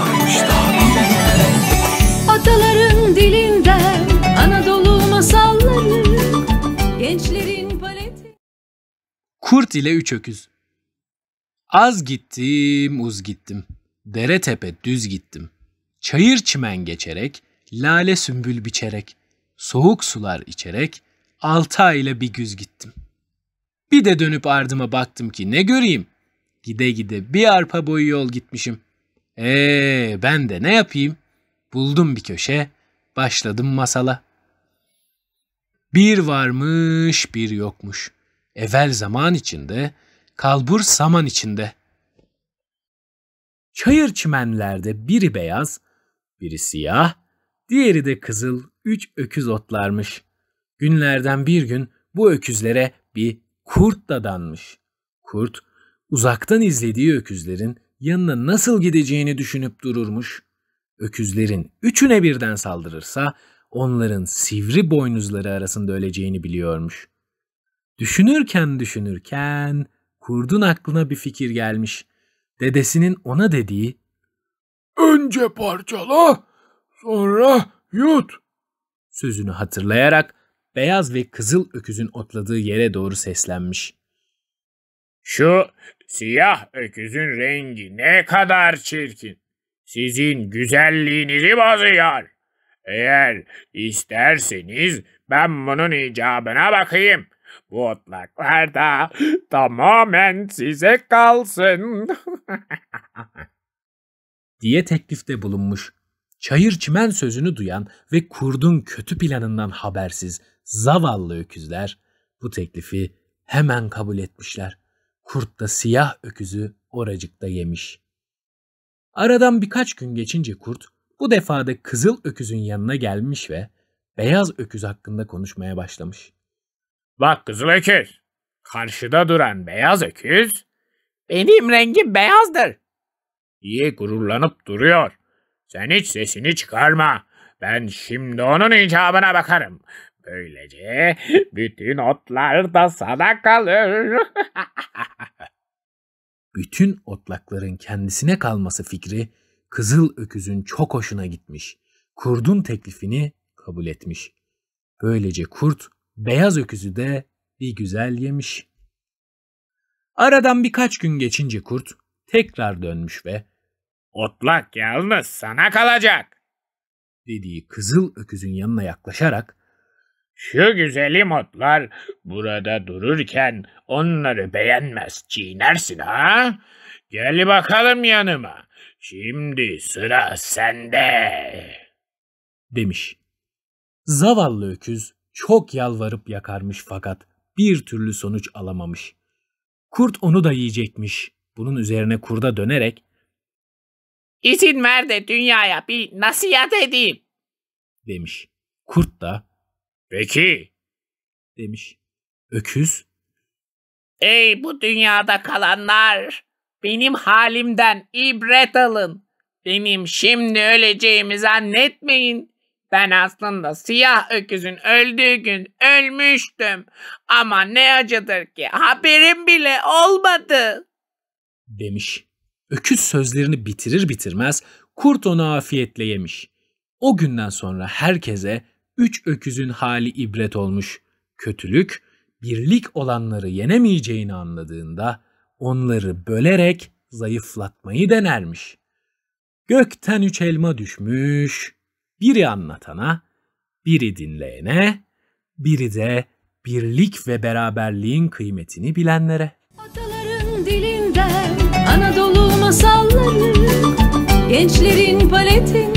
varmış Ataların dilinden Anadolu masalları Gençlerin paleti Kurt ile Üç Öküz Az gittim uz gittim Dere tepe düz gittim Çayır çimen geçerek Lale sümbül biçerek Soğuk sular içerek Altı ay ile bir güz gittim bir de dönüp ardıma baktım ki ne göreyim. Gide gide bir arpa boyu yol gitmişim. Ee, ben de ne yapayım? Buldum bir köşe, başladım masala. Bir varmış, bir yokmuş. Evvel zaman içinde, kalbur saman içinde. Çayır çimenlerde biri beyaz, biri siyah, diğeri de kızıl üç öküz otlarmış. Günlerden bir gün bu öküzlere bir kurt da danmış. Kurt, uzaktan izlediği öküzlerin yanına nasıl gideceğini düşünüp dururmuş. Öküzlerin üçüne birden saldırırsa onların sivri boynuzları arasında öleceğini biliyormuş. Düşünürken düşünürken kurdun aklına bir fikir gelmiş. Dedesinin ona dediği "Önce parçala, sonra yut." sözünü hatırlayarak beyaz ve kızıl öküzün otladığı yere doğru seslenmiş. Şu siyah öküzün rengi ne kadar çirkin. Sizin güzelliğinizi bozuyor. Eğer isterseniz ben bunun icabına bakayım. Bu otlaklar da tamamen size kalsın. diye teklifte bulunmuş. Çayır çimen sözünü duyan ve kurdun kötü planından habersiz zavallı öküzler bu teklifi hemen kabul etmişler kurt da siyah öküzü oracıkta yemiş. Aradan birkaç gün geçince kurt bu defa da kızıl öküzün yanına gelmiş ve beyaz öküz hakkında konuşmaya başlamış. Bak kızıl öküz, karşıda duran beyaz öküz benim rengim beyazdır. Diye gururlanıp duruyor. Sen hiç sesini çıkarma. Ben şimdi onun icabına bakarım. Böylece bütün otlar da sana kalır. bütün otlakların kendisine kalması fikri Kızıl Öküz'ün çok hoşuna gitmiş. Kurdun teklifini kabul etmiş. Böylece kurt beyaz öküzü de bir güzel yemiş. Aradan birkaç gün geçince kurt tekrar dönmüş ve "Otlak yalnız sana kalacak." dediği kızıl öküzün yanına yaklaşarak şu güzelim otlar burada dururken onları beğenmez çiğnersin ha? Gel bakalım yanıma. Şimdi sıra sende. Demiş. Zavallı öküz çok yalvarıp yakarmış fakat bir türlü sonuç alamamış. Kurt onu da yiyecekmiş. Bunun üzerine kurda dönerek İzin ver de dünyaya bir nasihat edeyim demiş. Kurt da Peki, demiş. Öküz, Ey bu dünyada kalanlar! Benim halimden ibret alın. Benim şimdi öleceğimi zannetmeyin. Ben aslında siyah öküzün öldüğü gün ölmüştüm. Ama ne acıdır ki haberim bile olmadı. demiş. Öküz sözlerini bitirir bitirmez kurt onu afiyetle yemiş. O günden sonra herkese üç öküzün hali ibret olmuş. Kötülük, birlik olanları yenemeyeceğini anladığında onları bölerek zayıflatmayı denermiş. Gökten üç elma düşmüş, biri anlatana, biri dinleyene, biri de birlik ve beraberliğin kıymetini bilenlere. Ataların dilinden Anadolu masalları, gençlerin paletin